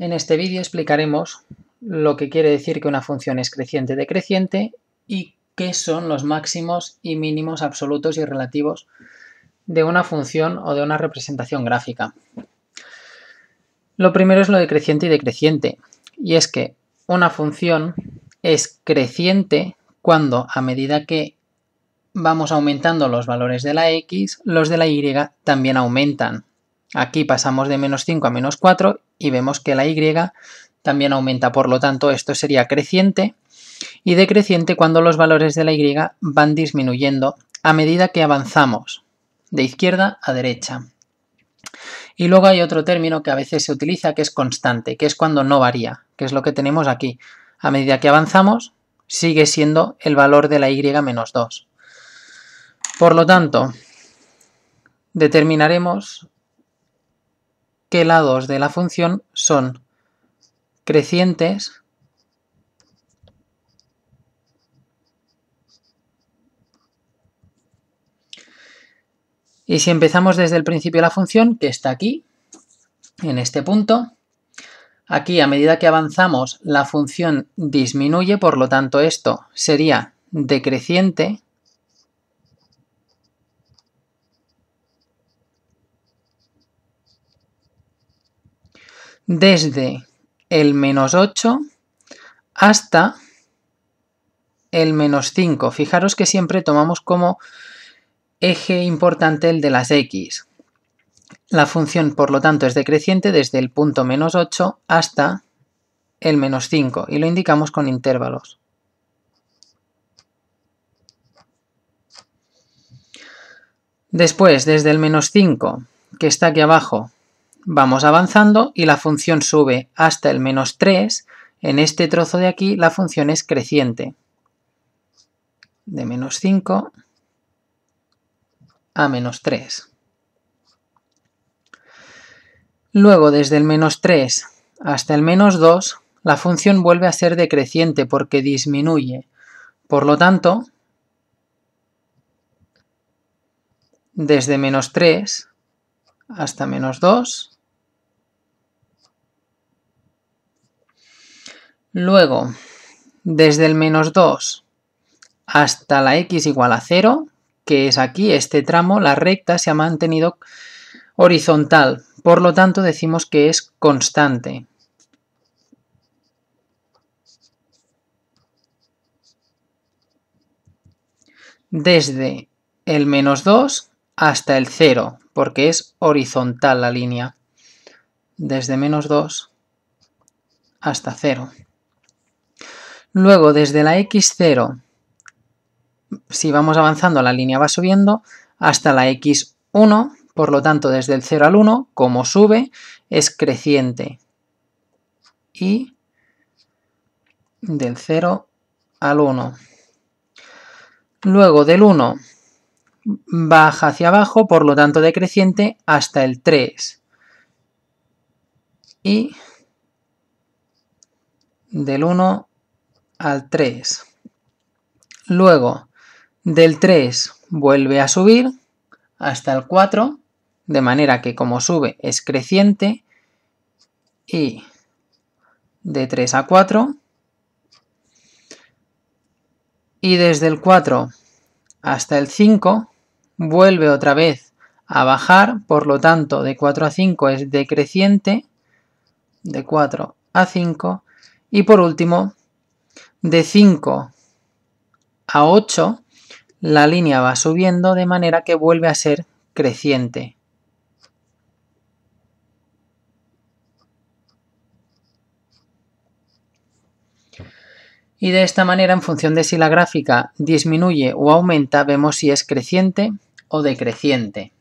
En este vídeo explicaremos lo que quiere decir que una función es creciente-decreciente y qué son los máximos y mínimos absolutos y relativos de una función o de una representación gráfica. Lo primero es lo de creciente y decreciente, y es que una función es creciente cuando a medida que vamos aumentando los valores de la x, los de la y también aumentan. Aquí pasamos de menos 5 a menos 4 y vemos que la Y también aumenta, por lo tanto esto sería creciente y decreciente cuando los valores de la Y van disminuyendo a medida que avanzamos de izquierda a derecha. Y luego hay otro término que a veces se utiliza que es constante, que es cuando no varía, que es lo que tenemos aquí. A medida que avanzamos, sigue siendo el valor de la y menos 2. Por lo tanto, determinaremos ¿Qué lados de la función son crecientes Y si empezamos desde el principio de la función, que está aquí, en este punto, aquí a medida que avanzamos la función disminuye, por lo tanto esto sería decreciente, desde el menos 8 hasta el menos 5. Fijaros que siempre tomamos como eje importante el de las x. La función, por lo tanto, es decreciente desde el punto menos 8 hasta el menos 5 y lo indicamos con intervalos. Después, desde el menos 5, que está aquí abajo, vamos avanzando y la función sube hasta el menos 3. En este trozo de aquí la función es creciente. De menos 5 a menos 3. Luego, desde el menos 3 hasta el menos 2, la función vuelve a ser decreciente porque disminuye. Por lo tanto, desde menos 3 hasta menos 2, Luego, desde el menos 2 hasta la x igual a 0, que es aquí, este tramo, la recta se ha mantenido horizontal. Por lo tanto, decimos que es constante. Desde el menos 2 hasta el 0, porque es horizontal la línea. Desde menos 2 hasta 0. Luego, desde la X0, si vamos avanzando, la línea va subiendo hasta la X1, por lo tanto, desde el 0 al 1, como sube, es creciente. Y del 0 al 1. Luego, del 1 baja hacia abajo, por lo tanto decreciente, hasta el 3. Y del 1 al 3. Luego, del 3 vuelve a subir hasta el 4, de manera que como sube es creciente, y de 3 a 4, y desde el 4 hasta el 5 vuelve otra vez a bajar, por lo tanto de 4 a 5 es decreciente, de 4 a 5, y por último de 5 a 8 la línea va subiendo de manera que vuelve a ser creciente. Y de esta manera, en función de si la gráfica disminuye o aumenta, vemos si es creciente o decreciente.